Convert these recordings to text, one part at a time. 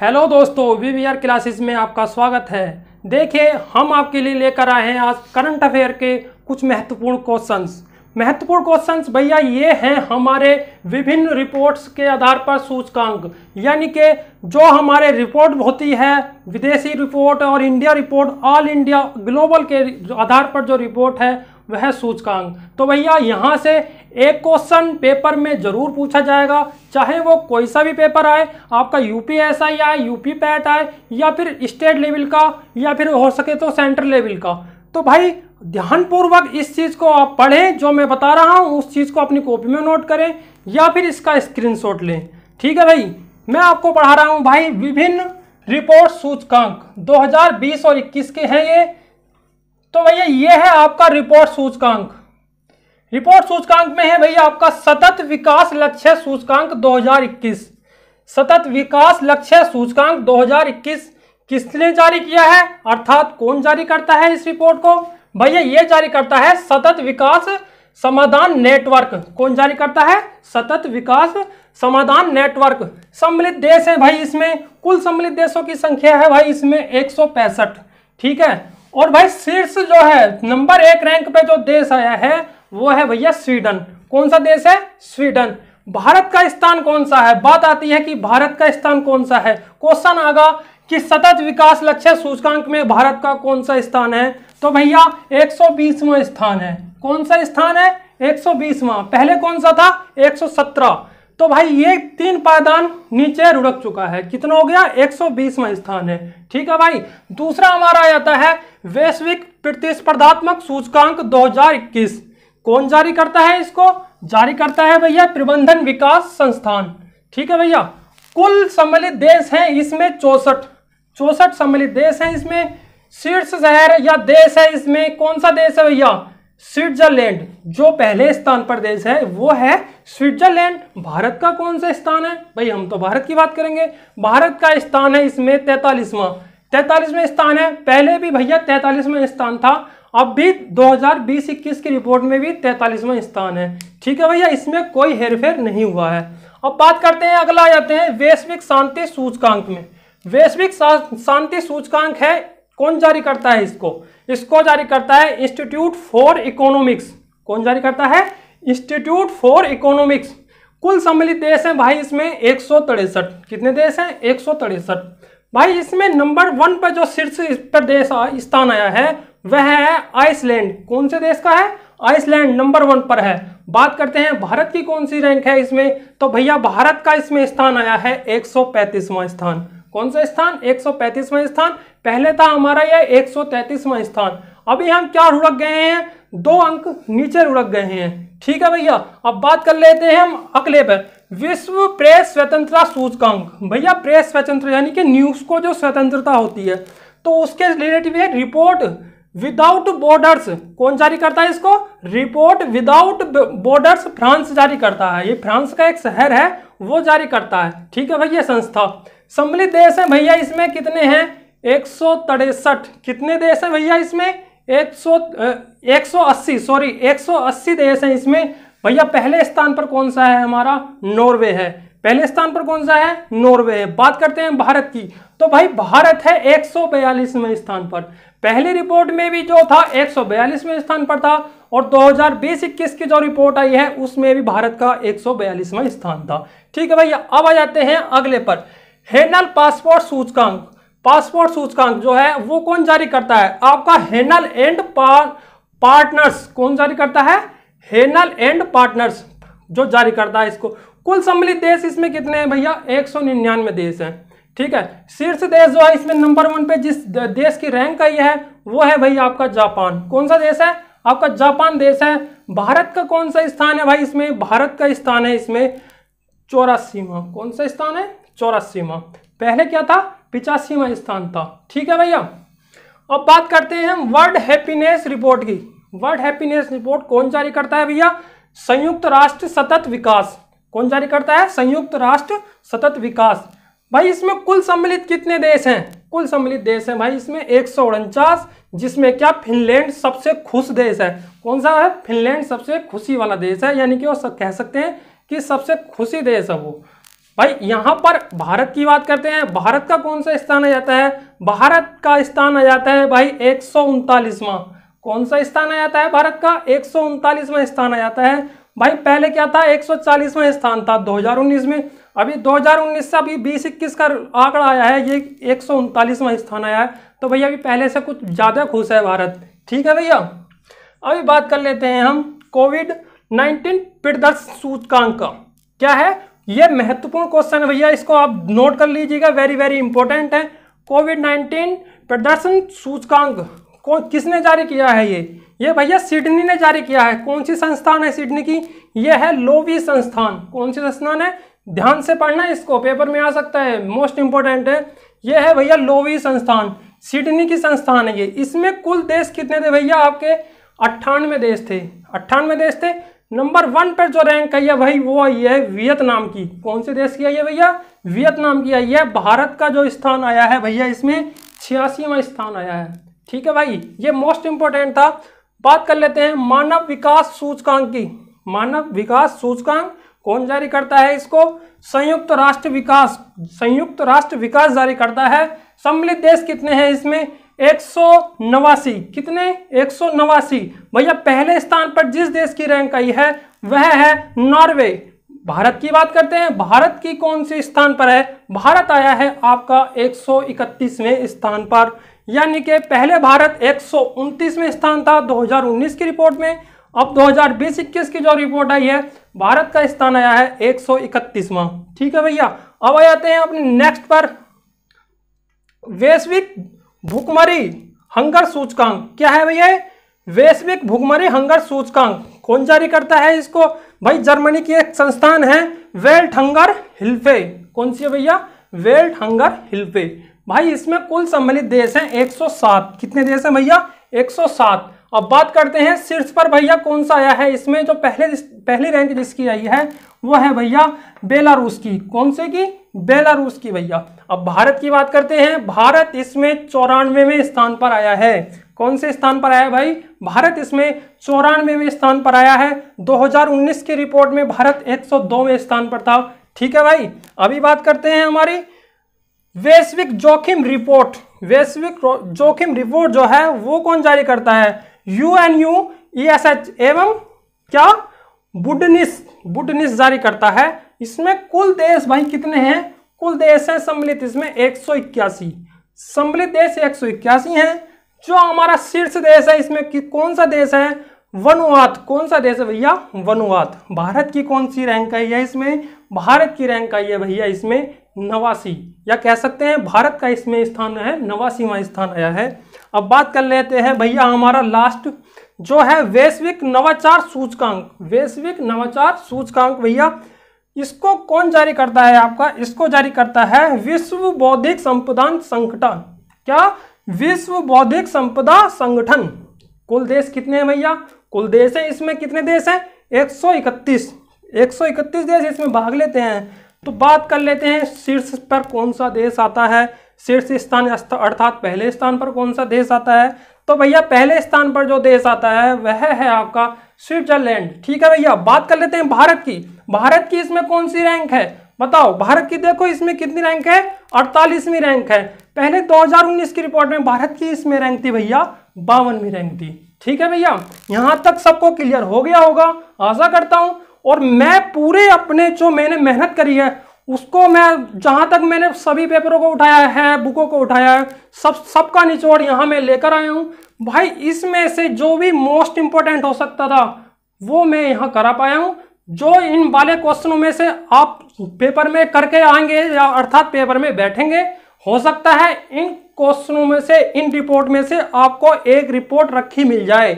hello दोस्तों we are classes में आपका स्वागत है देखिए हम आपके लिए लेकर आए हैं आज करंट अफेयर के कुछ महत्वपूर्ण क्वेश्चंस महत्वपूर्ण क्वेश्चंस भैया ये हैं हमारे विभिन्न रिपोर्ट्स के आधार पर सूचकांक यानी कि जो हमारे रिपोर्ट होती है विदेशी रिपोर्ट और India report all India global के आधार पर जो रिपोर्ट है वह सूचकांक तो भैया यहाँ से एक क्वेश्चन पेपर में जरूर पूछा जाएगा चाहे वो कोई सा भी पेपर आए आपका यूपीएसआई आए यूपी पैट आए या फिर स्टेट लेवल का या फिर हो सके तो सेंट्रल लेवल का तो भाई ध्यानपूर्वक इस चीज़ को आप पढ़ें जो मैं बता रहा हूँ उस चीज़ को अपनी कॉपी में नोट करें या फिर इसका स्क्रीनशॉट लें ठीक है भाई मैं आपको पढ़ा रहा हूँ भाई विभिन्न रिपोर्ट सूचकांक 2020 और 21 के हैं ये तो भैया ये है आपका रिपोर्ट सूचकांक रिपोर्ट सूचकांक में है भैया आपका सतत विकास लक्ष्य सूचकांक 2021 सतत विकास लक्ष्य सूचकांक 2021 किसने जारी किया है अर्थात कौन जारी करता है इस रिपोर्ट को भैया ये जारी करता है सतत विकास समाधान नेटवर्क कौन जारी करता है सतत विकास समाधान नेटवर्क सम्मिलित देश है भाई इसमें कुल सम्मिलित देशों की संख्या है भाई इसमें एक ठीक है और भाई शीर्ष जो है नंबर एक रैंक पे जो देश आया है वो है भैया स्वीडन कौन सा देश है स्वीडन भारत का स्थान कौन सा है बात आती है कि भारत का स्थान कौन सा है क्वेश्चन आगा कि सतत विकास लक्ष्य सूचकांक में भारत का कौन सा स्थान है तो भैया एक स्थान है कौन सा स्थान है एक पहले कौन सा था एक तो भाई ये तीन पायदान नीचे रुड़क चुका है कितना हो गया 120वां स्थान है ठीक है भाई दूसरा हमारा आता है वैश्विक प्रतिस्पर्धात्मक सूचकांक 2021 कौन जारी करता है इसको जारी करता है भैया प्रबंधन विकास संस्थान ठीक है भैया कुल सम्मिलित देश हैं इसमें चौसठ चौसठ सम्मिलित देश हैं इसमें शीर्ष शहर या देश है इसमें कौन सा देश है भैया स्विट्जरलैंड जो पहले स्थान पर देश है वो है स्विट्जरलैंड भारत का कौन सा स्थान है भाई हम तो भारत की बात करेंगे भारत का स्थान है इसमें तैतालीसवा तैतालीसवें स्थान है पहले भी भैया तैतालीसवें स्थान था अब भी 2020-21 की रिपोर्ट में भी तैतालीसवें स्थान है ठीक है भैया इसमें कोई हेरफेर नहीं हुआ है अब बात करते हैं अगला आ जाते हैं वैश्विक शांति सूचकांक में वैश्विक शांति सूचकांक है कौन जारी करता है इसको इसको जारी करता है इंस्टीट्यूट फॉर इकोनॉमिक्स कौन जारी करता है इंस्टीट्यूट फॉर इकोनॉमिक्स कुल सम्मिलित देश हैं भाई इसमें एक कितने देश हैं एक भाई इसमें नंबर वन पर जो शीर्ष इस पर देश स्थान आया है वह है आइसलैंड कौन से देश का है आइसलैंड नंबर वन पर है बात करते हैं भारत की कौन सी रैंक है इसमें तो भैया भारत का इसमें स्थान आया है एक स्थान कौन सा स्थान एक सौ स्थान पहले था हमारा यह सौ स्थान अभी हम क्या रुड़क गए हैं दो अंक नीचे रुड़क गए हैं ठीक है भैया अब बात कर लेते हैं हम अगले पर विश्व प्रेस स्वतंत्रता सूचकांक भैया प्रेस स्वतंत्र यानी कि न्यूज को जो स्वतंत्रता होती है तो उसके रिलेटिव है रिपोर्ट विदाउट बॉर्डर्स कौन जारी करता है इसको रिपोर्ट विदाउट बॉर्डर्स फ्रांस जारी करता है ये फ्रांस का एक शहर है वो जारी करता है ठीक है भैया संस्था सम्मिलित देश हैं भैया इसमें कितने हैं एक कितने देश हैं भैया इसमें एक सौ एक सौ अस्सी सॉरी एक सौ अस्सी देश हैं इसमें भैया पहले स्थान पर कौन सा है हमारा नॉर्वे है पहले स्थान पर कौन सा है नॉर्वे है बात करते हैं भारत की तो भाई भारत है एक 142वें स्थान पर पहली रिपोर्ट में भी जो था एक 142वें स्थान पर था और बीस इक्कीस की जो रिपोर्ट आई है उसमें भी भारत का 142वां स्थान था ठीक है भैया अब आ जाते हैं अगले पर हेनल पासपोर्ट सूचकांक पासपोर्ट सूचकांक जो है वो कौन जारी करता है आपका हेनल एंड पार्टनर्स कौन जारी करता है हेनल एंड पार्टनर्स जो जारी करता है इसको कुल सम्मिलित देश इसमें कितने हैं भैया एक सौ निन्यानवे देश हैं ठीक है शीर्ष देश जो है इसमें नंबर वन पे जिस देश की रैंक आई है वो है भाई आपका जापान कौन सा देश है आपका जापान देश है भारत का कौन सा स्थान है भाई इसमें भारत का स्थान है इसमें चौरासीवा कौन सा स्थान है चौरासी मा पहले क्या था पिचासीवा स्थान था ठीक है भैया अब बात करते हैं हम वर्ल्ड हैप्पीनेस रिपोर्ट की वर्ल्ड हैप्पीनेस रिपोर्ट कौन जारी करता है भैया संयुक्त राष्ट्र सतत विकास कौन जारी करता है संयुक्त राष्ट्र सतत विकास भाई इसमें कुल सम्मिलित कितने देश हैं कुल सम्मिलित देश हैं भाई इसमें एक जिसमें क्या फिनलैंड सबसे खुश देश है कौन सा है फिनलैंड सबसे खुशी वाला देश है यानी कि वो कह सकते हैं कि सबसे खुशी देश है वो भाई यहाँ पर भारत की बात करते हैं भारत का कौन सा स्थान आ जाता है भारत का स्थान आ जाता है भाई एक कौन सा स्थान आ जाता है भारत का एक स्थान आ जाता है भाई पहले क्या था एक सौ स्थान था 2019 में अभी 2019 से अभी बीस इक्कीस का आंकड़ा आया है ये एक सौ स्थान आया है तो भैया अभी पहले से कुछ ज़्यादा खुश है भारत ठीक है भैया अभी बात कर लेते हैं हम कोविड 19 प्रदर्श सूचकांक का क्या है ये महत्वपूर्ण क्वेश्चन है भैया इसको आप नोट कर लीजिएगा वेरी वेरी इंपॉर्टेंट है कोविड नाइन्टीन प्रदर्शन सूचकांक कौन किसने जारी किया है ये ये भैया सिडनी ने जारी किया है कौन सी संस्थान है सिडनी की ये है लोवी संस्थान कौन सी संस्थान है ध्यान से पढ़ना इसको पेपर में आ सकता है मोस्ट इंपॉर्टेंट है ये है भैया लोवी संस्थान सिडनी की संस्थान है ये इसमें कुल देश कितने थे भैया आपके अट्ठानवे देश थे अट्ठानवे देश थे नंबर वन पर जो रैंक आई है भाई वो आई है वियतनाम की कौन से देश की आई है भैया वियतनाम की आई है भारत का जो स्थान आया है भैया इसमें छियासीवा स्थान आया है ठीक है भाई ये मोस्ट इंपॉर्टेंट था बात कर लेते हैं मानव विकास सूचकांक की मानव विकास सूचकांक कौन जारी करता है इसको संयुक्त राष्ट्र विकास संयुक्त राष्ट्र विकास जारी करता है सम्मिलित देश कितने हैं इसमें एक सौ नवासी कितने एक सौ नवासी भैया पहले स्थान पर जिस देश की रैंक आई है वह है नॉर्वे भारत की बात करते हैं भारत की कौन से स्थान पर है भारत आया है आपका एक सौ इकतीसवें स्थान पर यानी कि पहले भारत एक सौ स्थान था 2019 की रिपोर्ट में अब 2020-21 की जो रिपोर्ट आई है भारत का स्थान आया है एक सौ ठीक है भैया अब आ जाते हैं अपने नेक्स्ट पर वैश्विक भुखमरी हंगर सूचकांक क्या है भैया वैश्विक भुखमरी हंगर सूचकांक कौन जारी करता है इसको भाई जर्मनी की एक संस्थान है वेल्ट हंगर हिल्फे कौन सी है भैया वेल्ट हंगर हिल्फे भाई इसमें कुल सम्मिलित देश हैं 107 कितने देश हैं भैया 107 अब बात करते हैं शीर्ष पर भैया कौन सा आया है इसमें जो पहले पहली रैंक जिसकी आई है वो है भैया बेलारूस की कौन से की बेलारूस की भैया अब भारत की बात करते हैं भारत इसमें चौरानवेवें स्थान पर आया है कौन से स्थान पर आया भाई भारत इसमें चौरानवेवें स्थान पर आया है 2019 की रिपोर्ट में भारत 102वें स्थान पर था ठीक है भाई अभी बात करते हैं हमारी वैश्विक जोखिम रिपोर्ट वैश्विक जोखिम रिपोर्ट जो है वो कौन जारी करता है U N U E S H एवं क्या बुडनिस बुडनिस जारी करता है इसमें कुल देश भाई कितने हैं कुल देश हैं सम्मिलित इसमें एक सौ इक्यासी सम्मिलित देश एक सौ इक्यासी है जो हमारा शीर्ष देश है इसमें कि कौन सा देश है वनुआत कौन सा देश है भैया वनुआत भारत की कौन सी रैंक आई है इसमें भारत की रैंक आई है भैया इसमें नवासी या कह सकते हैं भारत का इसमें स्थान है नवासीवा स्थान आया है अब बात कर लेते हैं भैया हमारा लास्ट जो है वैश्विक नवाचार सूचकांक वैश्विक नवाचार सूचकांक भैया इसको कौन जारी करता है आपका इसको जारी करता है विश्व बौद्धिक संपदा संगठन क्या विश्व बौद्धिक संपदा संगठन कुल देश कितने हैं भैया कुल देश है इसमें कितने देश हैं 131 131 देश इसमें भाग लेते हैं तो बात कर लेते हैं शीर्ष पर कौन सा देश आता है शीर्ष स्थान अर्थात पहले स्थान पर कौन सा देश आता है तो भैया पहले स्थान पर जो देश आता है वह है आपका स्विट्जरलैंड ठीक है भैया बात कर लेते हैं भारत की भारत की इसमें कौन सी रैंक है बताओ भारत की देखो इसमें कितनी रैंक है अड़तालीसवीं रैंक है पहले 2019 की रिपोर्ट में भारत की इसमें रैंक थी भैया बावनवीं रैंक थी ठीक है भैया यहाँ तक सबको क्लियर हो गया होगा आशा करता हूं और मैं पूरे अपने जो मैंने मेहनत करी है उसको मैं जहाँ तक मैंने सभी पेपरों को उठाया है बुकों को उठाया है सब सबका निचोड़ यहाँ मैं लेकर आया हूँ भाई इसमें से जो भी मोस्ट इम्पोर्टेंट हो सकता था वो मैं यहाँ करा पाया हूँ जो इन वाले क्वेश्चनों में से आप पेपर में करके आएंगे या अर्थात पेपर में बैठेंगे हो सकता है इन क्वेश्चनों में से इन रिपोर्ट में से आपको एक रिपोर्ट रखी मिल जाए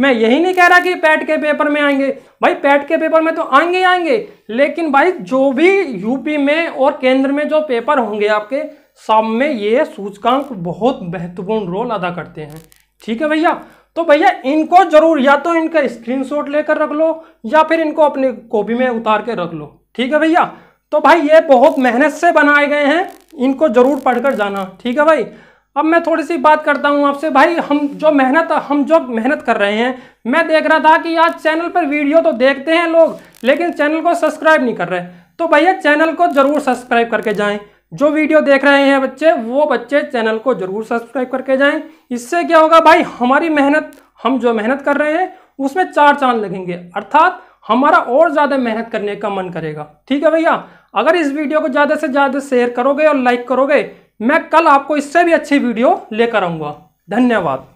मैं यही नहीं कह रहा कि पैट के पेपर में आएंगे भाई पैट के पेपर में तो आएंगे ही आएंगे लेकिन भाई जो भी यूपी में और केंद्र में जो पेपर होंगे आपके सब में ये सूचकांक बहुत महत्वपूर्ण रोल अदा करते हैं ठीक है भैया तो भैया इनको जरूर या तो इनका स्क्रीनशॉट लेकर रख लो या फिर इनको अपनी कॉपी में उतार के रख लो ठीक है भैया तो भाई ये बहुत मेहनत से बनाए गए हैं इनको जरूर पढ़कर जाना ठीक है भाई अब मैं थोड़ी सी बात करता हूँ आपसे भाई हम जो मेहनत हम जो मेहनत कर रहे हैं मैं देख रहा था कि आज चैनल पर वीडियो तो देखते हैं लोग लेकिन चैनल को सब्सक्राइब नहीं कर रहे तो भैया चैनल को ज़रूर सब्सक्राइब करके जाएं जो वीडियो देख रहे हैं बच्चे वो बच्चे चैनल को ज़रूर सब्सक्राइब करके जाएं इससे क्या होगा भाई हमारी मेहनत हम जो मेहनत कर रहे हैं उसमें चार चांद लगेंगे अर्थात हमारा और ज़्यादा मेहनत करने का मन करेगा ठीक है भैया अगर इस वीडियो को ज़्यादा से ज़्यादा शेयर करोगे और लाइक करोगे मैं कल आपको इससे भी अच्छी वीडियो लेकर आऊँगा धन्यवाद